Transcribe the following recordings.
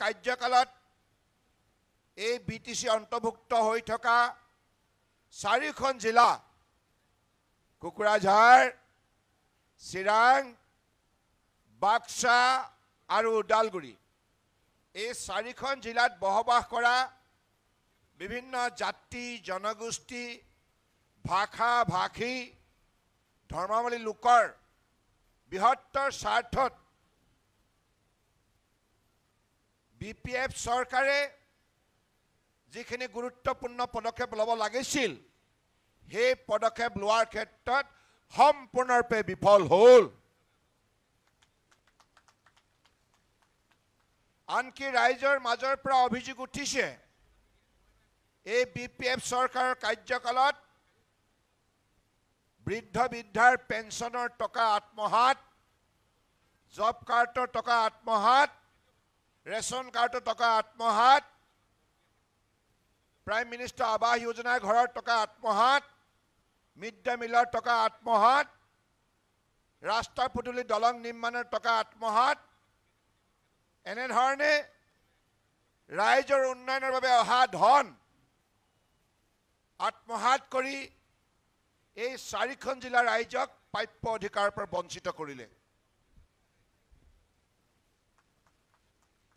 কাৰ্যকালত এই B T C অন্তৰ্ভুক্ত হৈ থকা চাৰিখন জিলা কোকৰাঝাৰ চিৰাং বাক্সা আৰু ওদালগুৰি এই চাৰিখন জিলাত বসবাস কৰা বিভিন্ন জাতি জনগোষ্ঠী ভাষা ভাষী ধৰ্মাৱলী লোকৰ বৃহত্তৰ স্বাৰ্থত বিপিএফ চৰকাৰে যিখিনি গুৰুত্বপূৰ্ণ পদক্ষেপ ল'ব লাগিছিল সেই পদক্ষেপ লোৱাৰ ক্ষেত্ৰত সম্পূৰ্ণৰূপে বিফল হ'ল আনকি ৰাইজৰ মাজৰ পৰা অভিযোগ উঠিছে এই বি পি এফ চৰকাৰৰ কাৰ্যকালত বৃদ্ধ বৃদ্ধাৰ পেঞ্চনৰ টকা আত্মসাত জব কাৰ্ডৰ টকা আত্মসাত ৰেচন কাৰ্ডত টকা আত্মসাত প্ৰাইম মিনিষ্টাৰ আৱাস যোজনাৰ ঘৰত টকা আত্মসাত মিড ডে মিলৰ টকা আত্মসাত ৰাস্তা পদূলি দলং নিৰ্মাণৰ টকা আত্মসাত এনেধৰণে ৰাইজৰ উন্নয়নৰ বাবে অহা ধন আত্মসাত কৰি এই চাৰিখন জিলাৰ ৰাইজক প্ৰাপ্য অধিকাৰৰ পৰা বঞ্চিত কৰিলে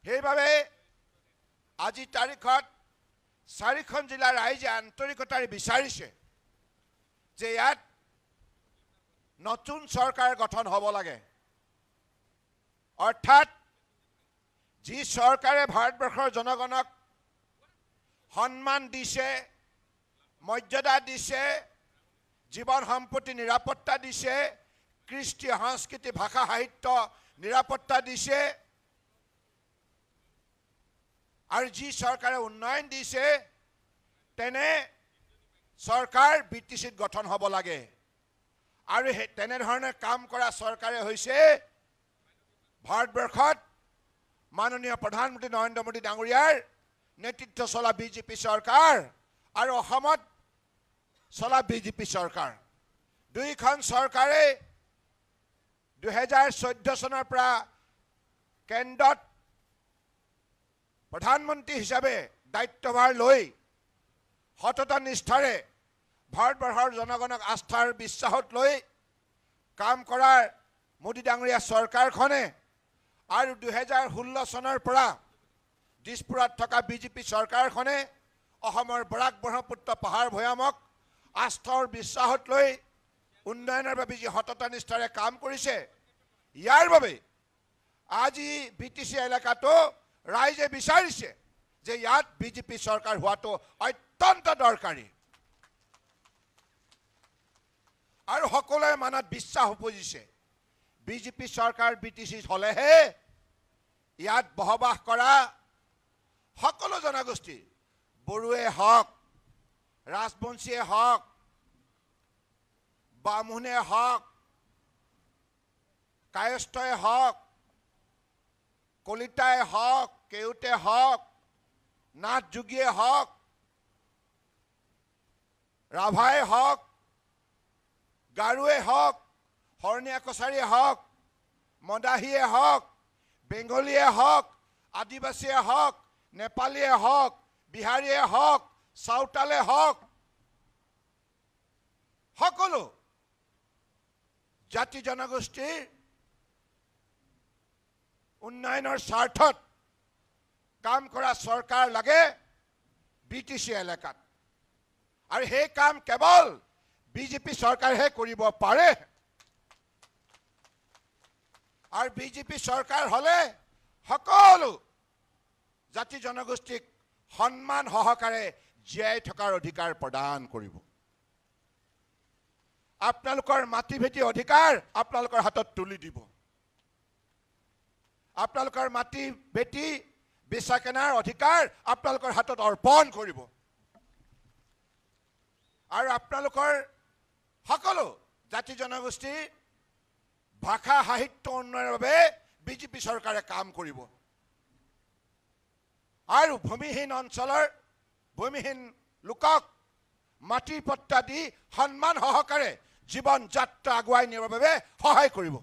সেইবাবে আজি তাৰিখত চাৰিখন জিলাৰ ৰাইজে আন্তৰিকতাৰে বিচাৰিছে যে ইয়াত নতুন চৰকাৰ গঠন হ'ব লাগে অৰ্থাৎ যি চৰকাৰে ভাৰতবৰ্ষৰ জনগণক সন্মান দিছে মৰ্যাদা দিছে জীৱন সম্পত্তি নিৰাপত্তা দিছে কৃষ্টি সংস্কৃতি ভাষা সাহিত্য নিৰাপত্তা দিছে আৰু যি চৰকাৰে উন্নয়ন দিছে তেনে চৰকাৰ বি টি চিত গঠন হ'ব লাগে আৰু সেই তেনেধৰণে কাম কৰা চৰকাৰে হৈছে ভাৰতবৰ্ষত মাননীয় প্ৰধানমন্ত্ৰী নৰেন্দ্ৰ মোদী ডাঙৰীয়াৰ নেতৃত্ব চলা বি জে পি চৰকাৰ আৰু অসমত চলা বি জে পি চৰকাৰ দুয়োখন চৰকাৰে দুহেজাৰ চৈধ্য চনৰ পৰা কেন্দ্ৰত প্ৰধানমন্ত্ৰী হিচাপে দায়িত্বভাৰ লৈ সততা নিষ্ঠাৰে ভাৰতবৰ্ষৰ জনগণক আস্থাৰ বিশ্বাসত লৈ কাম কৰাৰ মোদী ডাঙৰীয়া চৰকাৰখনে আৰু দুহেজাৰ ষোল্ল চনৰ পৰা দিছপুৰত থকা বিজেপি চৰকাৰখনে অসমৰ বৰাক ব্ৰহ্মপুত্ৰ পাহাৰ ভৈয়ামক আস্থাৰ বিশ্বাসত লৈ উন্নয়নৰ বাবে যি সততা নিষ্ঠাৰে কাম কৰিছে ইয়াৰ বাবে আজি বি টি চি এলেকাটো ৰাইজে বিচাৰিছে যে ইয়াত বিজেপি চৰকাৰ হোৱাটো অত্যন্ত দৰকাৰী আৰু সকলোৰে মনত বিশ্বাস উপজিছে বিজেপি চৰকাৰ বি টি চি হ'লেহে ইয়াত বসবাস কৰা সকলো জনগোষ্ঠীৰ বড়োৱে হওক ৰাজবংশীয়ে হওক বামুণে হওক কায়স্থই হওক কলিতাই হওক কেউতে হওক নাথ যোগীয়ে হওক ৰাভাই হওক গাৰুৱে হওক হৰণীয়া কছাৰীয়ে হওক মদাহীয়ে হওক বেংগলীয়ে হওক আদিবাসীয়ে হওক নেপালীয়ে হওক বিহাৰীয়ে হওক চাওতালে হওক সকলো জাতি জনগোষ্ঠীৰ উন্নয়নৰ স্বাৰ্থত কাম কৰা চৰকাৰ লাগে বি টি চি এলেকাত আৰু সেই কাম কেৱল বিজেপি চৰকাৰেহে কৰিব পাৰে আৰু বিজেপি চৰকাৰ হ'লে সকলো জাতি জনগোষ্ঠীক সন্মান সহকাৰে জীয়াই থকাৰ অধিকাৰ প্ৰদান কৰিব আপোনালোকৰ মাটি ভেটি অধিকাৰ আপোনালোকৰ হাতত তুলি দিব আপোনালোকৰ মাটি বেটি বেচা কেনাৰ অধিকাৰ আপোনালোকৰ হাতত অৰ্পণ কৰিব আৰু আপোনালোকৰ সকলো জাতি জনগোষ্ঠী ভাষা সাহিত্য উন্নয়নৰ বাবে বিজেপি চৰকাৰে কাম কৰিব আৰু ভূমিহীন অঞ্চলৰ ভূমিহীন লোকক মাটিৰ পট্টা দি সন্মান সহকাৰে জীৱন যাত্ৰা আগুৱাই নিয়াৰ বাবে সহায় কৰিব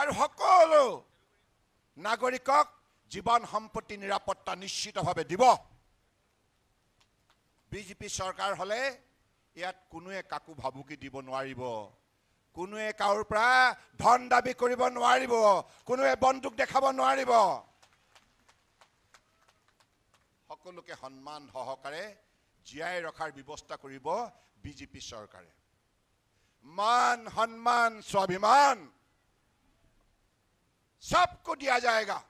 আৰু সকলো নাগৰিকক জীৱন সম্পত্তি নিৰাপত্তা নিশ্চিতভাৱে দিব বিজেপি চৰকাৰ হ'লে ইয়াত কোনোৱে কাকো ভাবুকি দিব নোৱাৰিব কোনোৱে কাৰোৰ পৰা ধন দাবী কৰিব নোৱাৰিব কোনোৱে বন্দুক দেখাব নোৱাৰিব সকলোকে সন্মান সহকাৰে জীয়াই ৰখাৰ ব্যৱস্থা কৰিব বিজেপি চৰকাৰে মান সন্মান স্বাভিমান सबको दिया जाएगा